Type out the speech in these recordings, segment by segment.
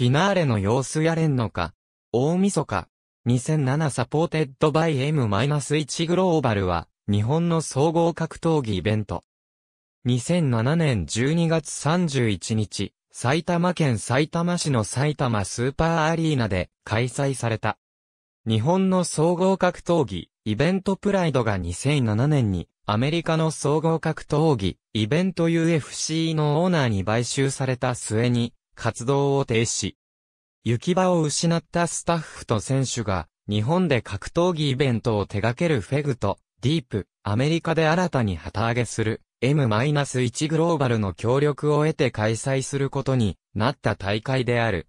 フィナーレの様子やれんのか。大晦日。2007サポーテッドバイ M-1 グローバルは、日本の総合格闘技イベント。2007年12月31日、埼玉県埼玉市の埼玉スーパーアリーナで開催された。日本の総合格闘技、イベントプライドが2007年にアメリカの総合格闘技、イベント UFC のオーナーに買収された末に、活動を停止。行き場を失ったスタッフと選手が、日本で格闘技イベントを手掛けるフェグと、ディープ、アメリカで新たに旗揚げする、M-1 グローバルの協力を得て開催することになった大会である。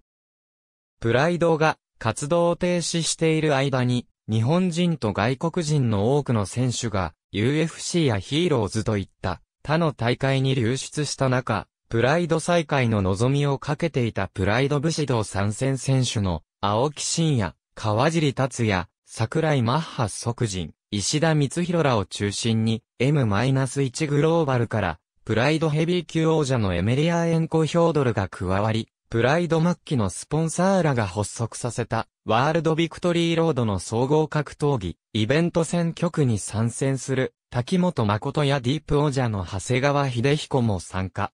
プライドが活動を停止している間に、日本人と外国人の多くの選手が UFC やヒーローズといった他の大会に流出した中、プライド再開の望みをかけていたプライド武士道参戦選手の、青木真也、川尻達也、桜井マッハ即人、石田光弘らを中心に、M-1 グローバルから、プライドヘビー級王者のエメリアエンコ・ヒョードルが加わり、プライド末期のスポンサーらが発足させた、ワールドビクトリーロードの総合格闘技、イベント選挙区に参戦する、滝本誠やディープ王者の長谷川秀彦も参加。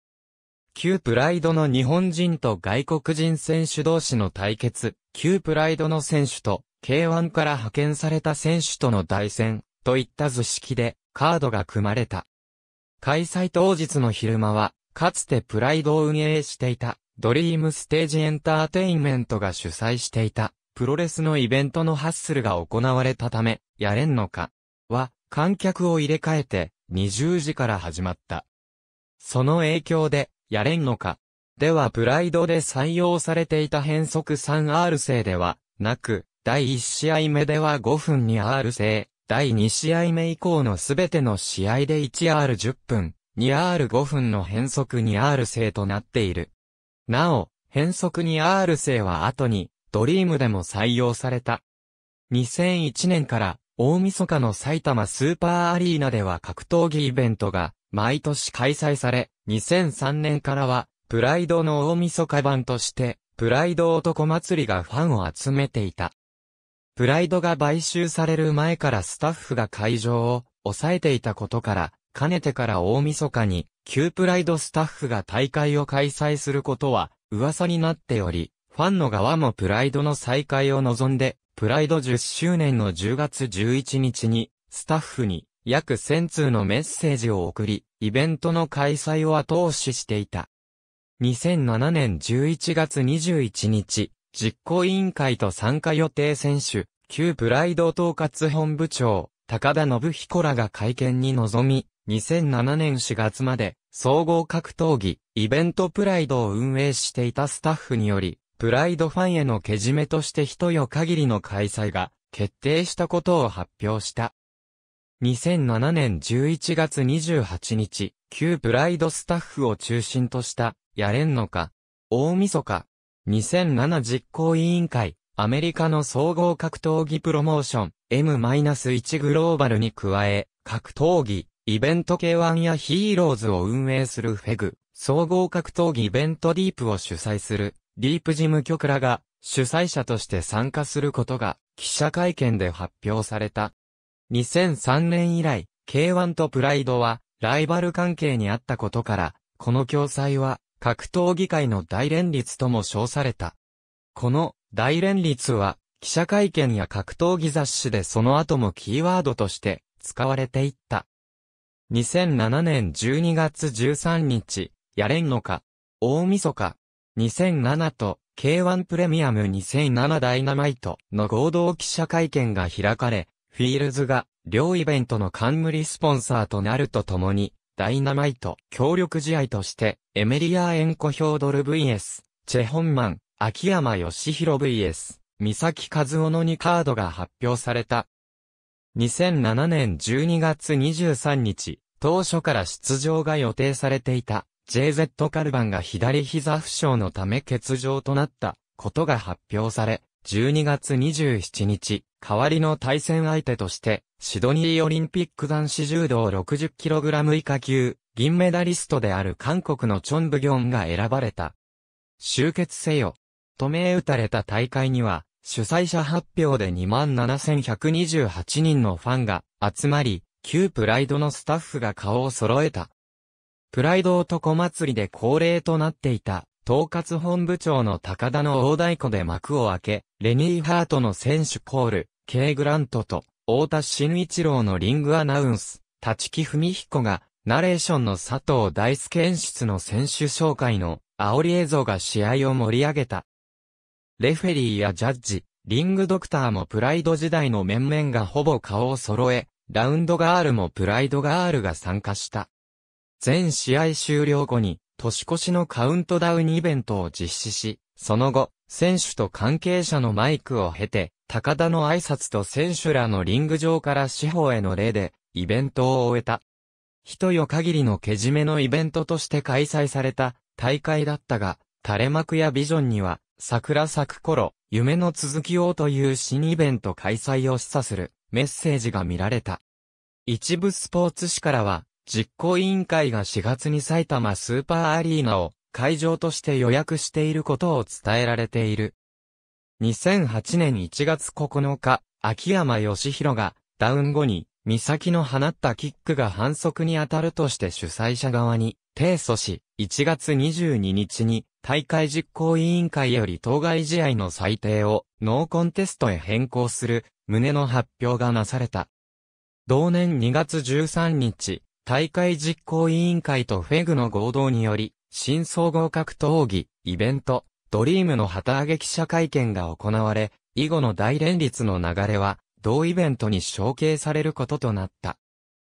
旧プライドの日本人と外国人選手同士の対決、旧プライドの選手と K1 から派遣された選手との対戦、といった図式でカードが組まれた。開催当日の昼間は、かつてプライドを運営していたドリームステージエンターテインメントが主催していたプロレスのイベントのハッスルが行われたため、やれんのかは観客を入れ替えて20時から始まった。その影響でやれんのか。ではプライドで採用されていた変則 3R 制では、なく、第1試合目では5分に r 制、第2試合目以降のすべての試合で 1R10 分、2R5 分の変則 2R 制となっている。なお、変則 2R 制は後に、ドリームでも採用された。2001年から、大晦日の埼玉スーパーアリーナでは格闘技イベントが、毎年開催され、2003年からは、プライドの大晦日版として、プライド男祭りがファンを集めていた。プライドが買収される前からスタッフが会場を抑えていたことから、かねてから大晦日に、旧プライドスタッフが大会を開催することは噂になっており、ファンの側もプライドの再開を望んで、プライド10周年の10月11日に、スタッフに約1000通のメッセージを送り、イベントの開催を後押ししていた。2007年11月21日、実行委員会と参加予定選手、旧プライド統括本部長、高田信彦らが会見に臨み、2007年4月まで、総合格闘技、イベントプライドを運営していたスタッフにより、プライドファンへのけじめとして一夜限りの開催が決定したことを発表した。2007年11月28日、旧プライドスタッフを中心とした、やれんのか、大晦日、2007実行委員会、アメリカの総合格闘技プロモーション、M-1 グローバルに加え、格闘技、イベント K1 やヒーローズを運営するフェグ、総合格闘技イベントディープを主催する、ディープ事務局らが、主催者として参加することが、記者会見で発表された。2003年以来、K1 とプライドは、ライバル関係にあったことから、この共催は、格闘技界の大連立とも称された。この、大連立は、記者会見や格闘技雑誌でその後もキーワードとして、使われていった。2007年12月13日、やれんのか、大晦日、2007と K1 プレミアム2007ダイナマイトの合同記者会見が開かれ、フィールズが、両イベントの冠スポンサーとなるとともに、ダイナマイト協力試合として、エメリアーエンコ・ヒョードル VS、チェ・ホンマン、秋山義弘 VS、三崎和夫の2カードが発表された。2007年12月23日、当初から出場が予定されていた JZ カルバンが左膝負傷のため欠場となったことが発表され、12月27日、代わりの対戦相手として、シドニーオリンピック男子柔道 60kg 以下級、銀メダリストである韓国のチョンブギョンが選ばれた。集結せよ。と名打たれた大会には、主催者発表で27,128人のファンが集まり、旧プライドのスタッフが顔を揃えた。プライド男祭りで恒例となっていた、統括本部長の高田の大太鼓で幕を開け、レニーハートの選手コール、K グラントと、太田新一郎のリングアナウンス、立木文彦が、ナレーションの佐藤大輔演出の選手紹介の煽り映像が試合を盛り上げた。レフェリーやジャッジ、リングドクターもプライド時代の面々がほぼ顔を揃え、ラウンドガールもプライドガールが参加した。全試合終了後に、年越しのカウントダウンイベントを実施し、その後、選手と関係者のマイクを経て、高田の挨拶と選手らのリング上から司法への礼で、イベントを終えた。人よ限りのけじめのイベントとして開催された大会だったが、垂れ幕やビジョンには、桜咲く頃、夢の続きをという新イベント開催を示唆するメッセージが見られた。一部スポーツ紙からは、実行委員会が4月に埼玉スーパーアリーナを会場として予約していることを伝えられている。2008年1月9日、秋山義弘が、ダウン後に、三崎の放ったキックが反則に当たるとして主催者側に、提訴し、1月22日に、大会実行委員会より当該試合の裁定を、ノーコンテストへ変更する、旨の発表がなされた。同年2月13日、大会実行委員会とフェグの合同により、新総合格闘技、イベント、ドリームの旗揚げ記者会見が行われ、以後の大連立の流れは、同イベントに承継されることとなった。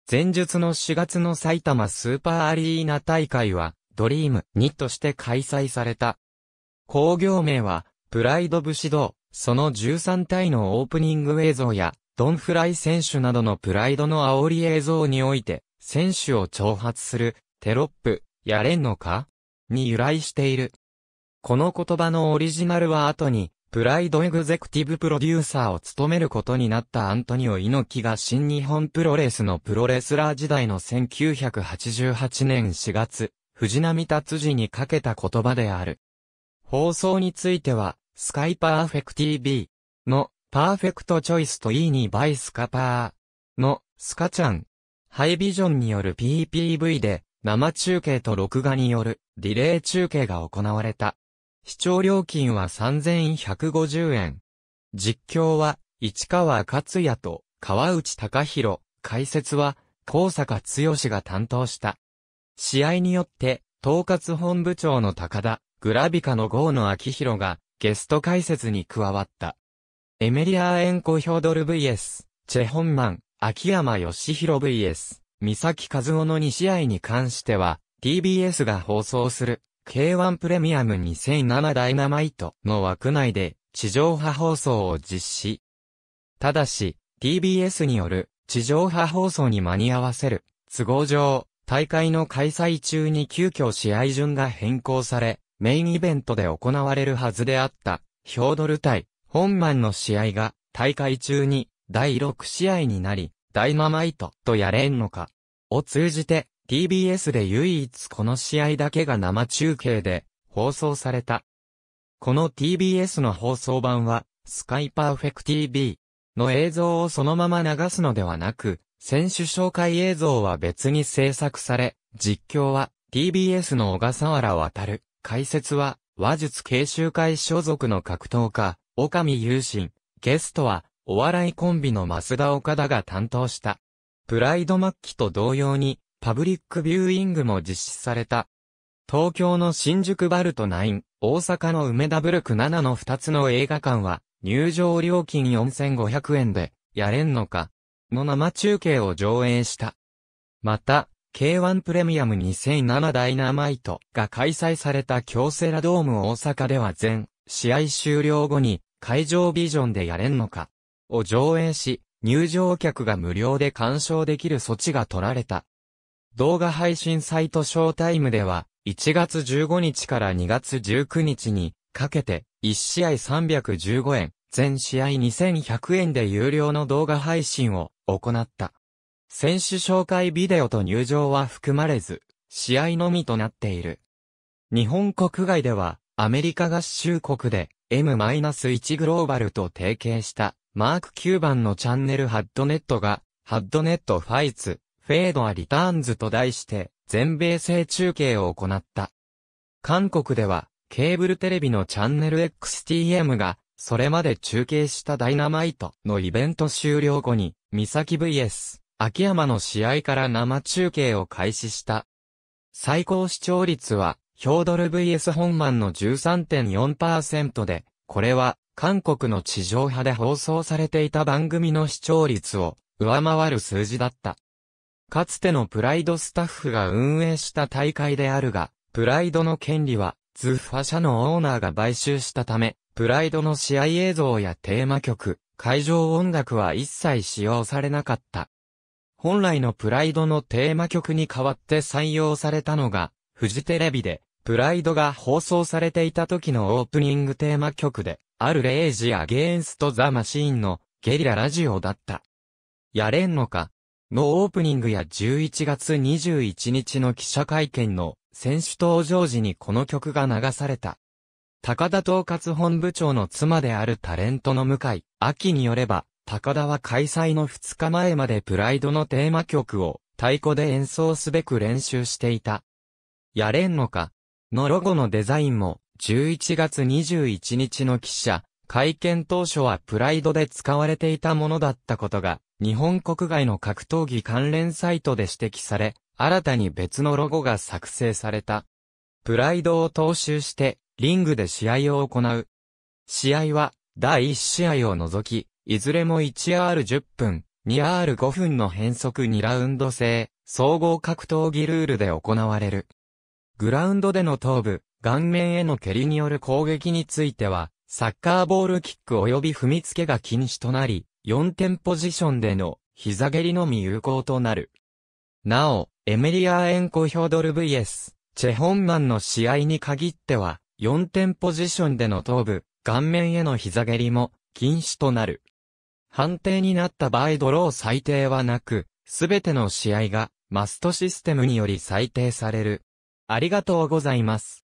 前述の4月の埼玉スーパーアリーナ大会は、ドリーム2として開催された。工業名は、プライド武士道、その13体のオープニング映像や、ドンフライ選手などのプライドの煽り映像において、選手を挑発する、テロップ、やれんのかに由来している。この言葉のオリジナルは後に、プライドエグゼクティブプロデューサーを務めることになったアントニオ猪木が新日本プロレスのプロレスラー時代の1988年4月、藤波達治にかけた言葉である。放送については、スカイパーフェク TV のパーフェクトチョイスと E2 バイスカパーのスカちゃん、ハイビジョンによる PPV で生中継と録画によるリレー中継が行われた。視聴料金は3150円。実況は、市川克也と川内隆弘、解説は、高坂剛が担当した。試合によって、統括本部長の高田、グラビカの郷野明弘が、ゲスト解説に加わった。エメリアーエンコ・ヒョドル VS、チェ・ホンマン、秋山義弘 VS、三崎和夫の2試合に関しては、TBS が放送する K1 プレミアム2007ダイナマイトの枠内で地上波放送を実施。ただし、TBS による地上波放送に間に合わせる都合上、大会の開催中に急遽試合順が変更され、メインイベントで行われるはずであった、ヒョードル対、本マンの試合が、大会中に、第6試合になり、ダイナマイトとやれんのか、を通じて、TBS で唯一この試合だけが生中継で放送された。この TBS の放送版は、スカイパーフェク TV の映像をそのまま流すのではなく、選手紹介映像は別に制作され、実況は TBS の小笠原渡、解説は、話術研修会所属の格闘家、岡見雄心、ゲストは、お笑いコンビの増田岡田が担当した。プライド末期と同様に、パブリックビューイングも実施された。東京の新宿バルト9、大阪の梅田ブルク7の2つの映画館は、入場料金4500円で、やれんのか、の生中継を上映した。また、K1 プレミアム2007ダイナマイトが開催された京セラドーム大阪では全試合終了後に会場ビジョンでやれんのかを上映し入場客が無料で鑑賞できる措置が取られた。動画配信サイトショータイムでは、1月15日から2月19日にかけて、1試合315円、全試合2100円で有料の動画配信を行った。選手紹介ビデオと入場は含まれず、試合のみとなっている。日本国外では、アメリカ合衆国で M-1 グローバルと提携したマーク9番のチャンネルハッドネットが、ハッドネットファイツ、フェードアリターンズと題して、全米制中継を行った。韓国では、ケーブルテレビのチャンネル XTM が、それまで中継したダイナマイトのイベント終了後に、三崎 VS、秋山の試合から生中継を開始した。最高視聴率は、ヒョードル VS 本マンの13.4%で、これは、韓国の地上波で放送されていた番組の視聴率を、上回る数字だった。かつてのプライドスタッフが運営した大会であるが、プライドの権利は、ズッファ社のオーナーが買収したため、プライドの試合映像やテーマ曲、会場音楽は一切使用されなかった。本来のプライドのテーマ曲に代わって採用されたのが、フジテレビで、プライドが放送されていた時のオープニングテーマ曲で、あるレイジアゲーンストザマシーンのゲリララジオだった。やれんのか、のオープニングや11月21日の記者会見の選手登場時にこの曲が流された。高田統括本部長の妻であるタレントの向井、秋によれば、高田は開催の2日前までプライドのテーマ曲を太鼓で演奏すべく練習していた。やれんのかのロゴのデザインも11月21日の記者、会見当初はプライドで使われていたものだったことが日本国外の格闘技関連サイトで指摘され、新たに別のロゴが作成された。プライドを踏襲して、リングで試合を行う。試合は、第1試合を除き、いずれも 1R10 分、2R5 分の変則2ラウンド制、総合格闘技ルールで行われる。グラウンドでの頭部、顔面への蹴りによる攻撃については、サッカーボールキック及び踏みつけが禁止となり、4点ポジションでの膝蹴りのみ有効となる。なお、エメリアーエンコ・ヒョドル VS、チェ・ホンマンの試合に限っては、4点ポジションでの頭部、顔面への膝蹴りも禁止となる。判定になった場合ドロー最低はなく、すべての試合がマストシステムにより最定される。ありがとうございます。